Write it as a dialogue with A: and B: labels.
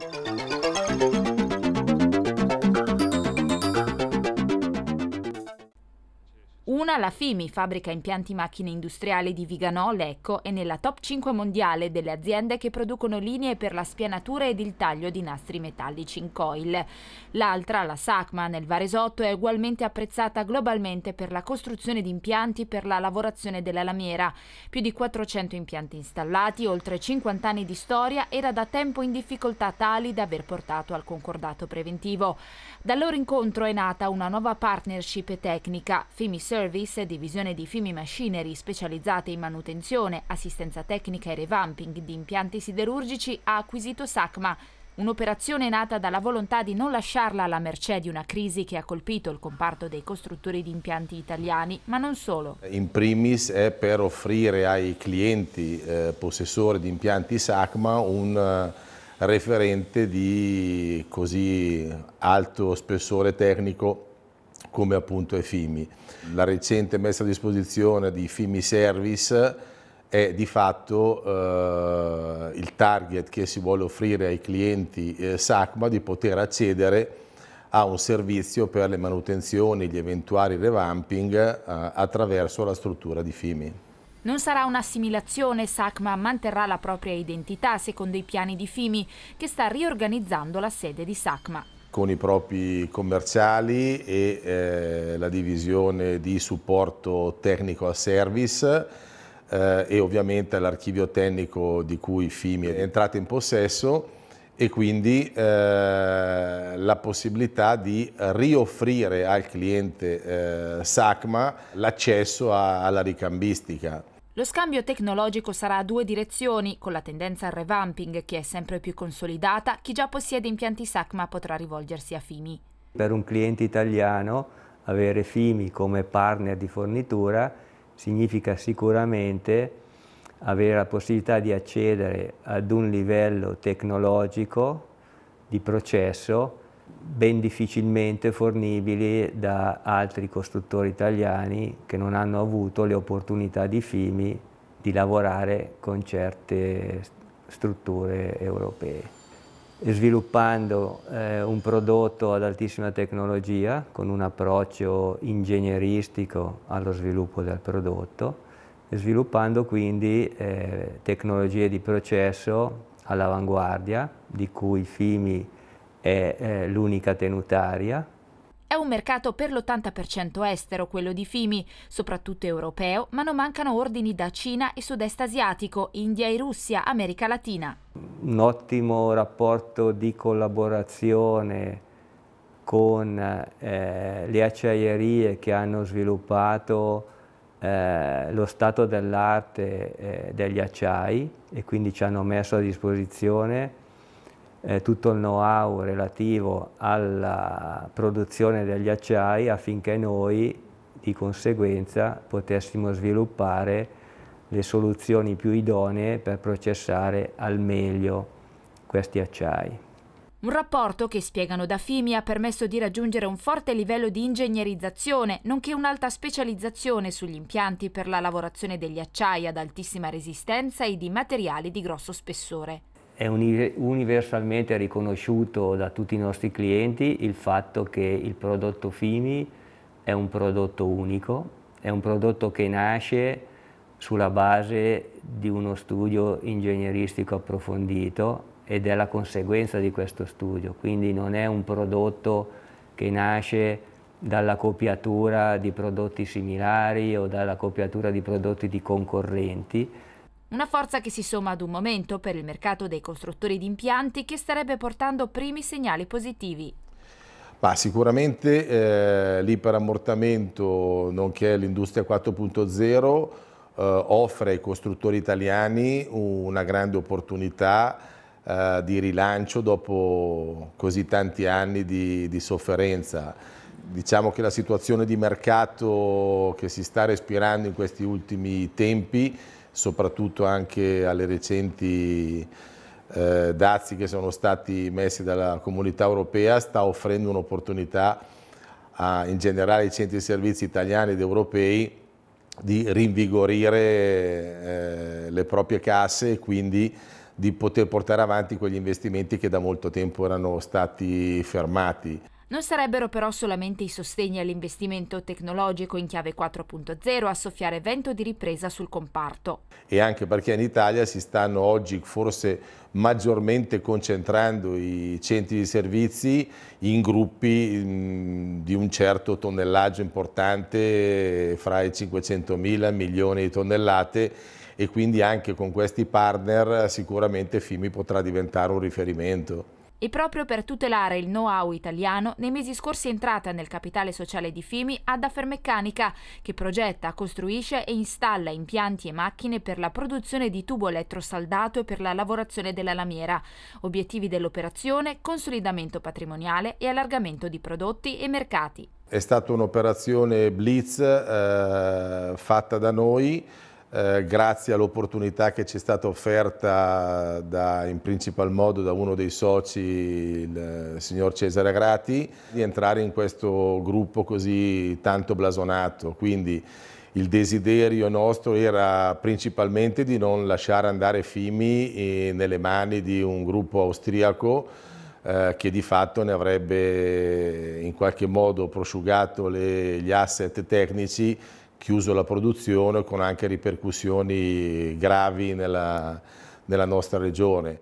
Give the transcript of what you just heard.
A: Thank you. Una, la FIMI, fabbrica impianti macchine industriali di Viganò, Lecco, è nella top 5 mondiale delle aziende che producono linee per la spianatura ed il taglio di nastri metallici in coil. L'altra, la SACMA, nel Varesotto, è ugualmente apprezzata globalmente per la costruzione di impianti per la lavorazione della lamiera. Più di 400 impianti installati, oltre 50 anni di storia, era da tempo in difficoltà tali da aver portato al concordato preventivo. Dal loro incontro è nata una nuova partnership tecnica, FIMI Service Service, divisione di Fimi Machinery specializzata in manutenzione, assistenza tecnica e revamping di impianti siderurgici, ha acquisito SACMA, Un'operazione nata dalla volontà di non lasciarla alla mercé di una crisi che ha colpito il comparto dei costruttori di impianti italiani, ma non solo.
B: In primis è per offrire ai clienti eh, possessori di impianti SACMA un eh, referente di così alto spessore tecnico come appunto EFIMI. La recente messa a disposizione di FIMI Service è di fatto eh, il target che si vuole offrire ai clienti eh, SACMA di poter accedere a un servizio per le manutenzioni, gli eventuali revamping eh, attraverso la struttura di FIMI.
A: Non sarà un'assimilazione, SACMA manterrà la propria identità secondo i piani di FIMI che sta riorganizzando la sede di SACMA
B: con i propri commerciali e eh, la divisione di supporto tecnico a service eh, e ovviamente l'archivio tecnico di cui FIMI è entrata in possesso e quindi eh, la possibilità di rioffrire al cliente eh, SACMA l'accesso alla ricambistica.
A: Lo scambio tecnologico sarà a due direzioni, con la tendenza al revamping che è sempre più consolidata, chi già possiede impianti SACMA potrà rivolgersi a FIMI.
C: Per un cliente italiano avere FIMI come partner di fornitura significa sicuramente avere la possibilità di accedere ad un livello tecnologico di processo ben difficilmente fornibili da altri costruttori italiani che non hanno avuto le opportunità di FIMI di lavorare con certe strutture europee. Sviluppando eh, un prodotto ad altissima tecnologia con un approccio ingegneristico allo sviluppo del prodotto, sviluppando quindi eh, tecnologie di processo all'avanguardia di cui FIMI è eh, l'unica tenutaria.
A: È un mercato per l'80% estero quello di Fimi, soprattutto europeo, ma non mancano ordini da Cina e sud-est asiatico, India e Russia, America Latina.
C: Un ottimo rapporto di collaborazione con eh, le acciaierie che hanno sviluppato eh, lo stato dell'arte eh, degli acciai e quindi ci hanno messo a disposizione eh, tutto il know-how relativo alla produzione degli acciai affinché noi di conseguenza potessimo sviluppare le soluzioni più idonee per processare al meglio questi acciai.
A: Un rapporto che, spiegano da FIMI, ha permesso di raggiungere un forte livello di ingegnerizzazione, nonché un'alta specializzazione sugli impianti per la lavorazione degli acciai ad altissima resistenza e di materiali di grosso spessore
C: è universalmente riconosciuto da tutti i nostri clienti il fatto che il prodotto FIMI è un prodotto unico, è un prodotto che nasce sulla base di uno studio ingegneristico approfondito ed è la conseguenza di questo studio, quindi non è un prodotto che nasce dalla copiatura di prodotti similari o dalla copiatura di prodotti di concorrenti,
A: una forza che si somma ad un momento per il mercato dei costruttori di impianti che starebbe portando primi segnali positivi.
B: Ma sicuramente eh, l'iperammortamento, nonché l'industria 4.0, eh, offre ai costruttori italiani una grande opportunità eh, di rilancio dopo così tanti anni di, di sofferenza. Diciamo che la situazione di mercato che si sta respirando in questi ultimi tempi soprattutto anche alle recenti eh, dazi che sono stati messi dalla comunità europea, sta offrendo un'opportunità in generale ai centri di servizi italiani ed europei di rinvigorire eh, le proprie casse e quindi di poter portare avanti quegli investimenti che da molto tempo erano stati fermati.
A: Non sarebbero però solamente i sostegni all'investimento tecnologico in chiave 4.0 a soffiare vento di ripresa sul comparto.
B: E anche perché in Italia si stanno oggi forse maggiormente concentrando i centri di servizi in gruppi mm, di un certo tonnellaggio importante, fra i 500 mila e i milioni di tonnellate e quindi anche con questi partner sicuramente FIMI potrà diventare un riferimento.
A: E proprio per tutelare il know-how italiano, nei mesi scorsi è entrata nel capitale sociale di Fimi ad Affermeccanica, che progetta, costruisce e installa impianti e macchine per la produzione di tubo elettrosaldato e per la lavorazione della lamiera. Obiettivi dell'operazione, consolidamento patrimoniale e allargamento di prodotti e mercati.
B: È stata un'operazione blitz eh, fatta da noi eh, grazie all'opportunità che ci è stata offerta da, in principal modo da uno dei soci, il eh, signor Cesare Grati, di entrare in questo gruppo così tanto blasonato. Quindi il desiderio nostro era principalmente di non lasciare andare Fimi eh, nelle mani di un gruppo austriaco che di fatto ne avrebbe in qualche modo prosciugato le, gli asset tecnici chiuso la produzione con anche ripercussioni gravi nella, nella nostra regione.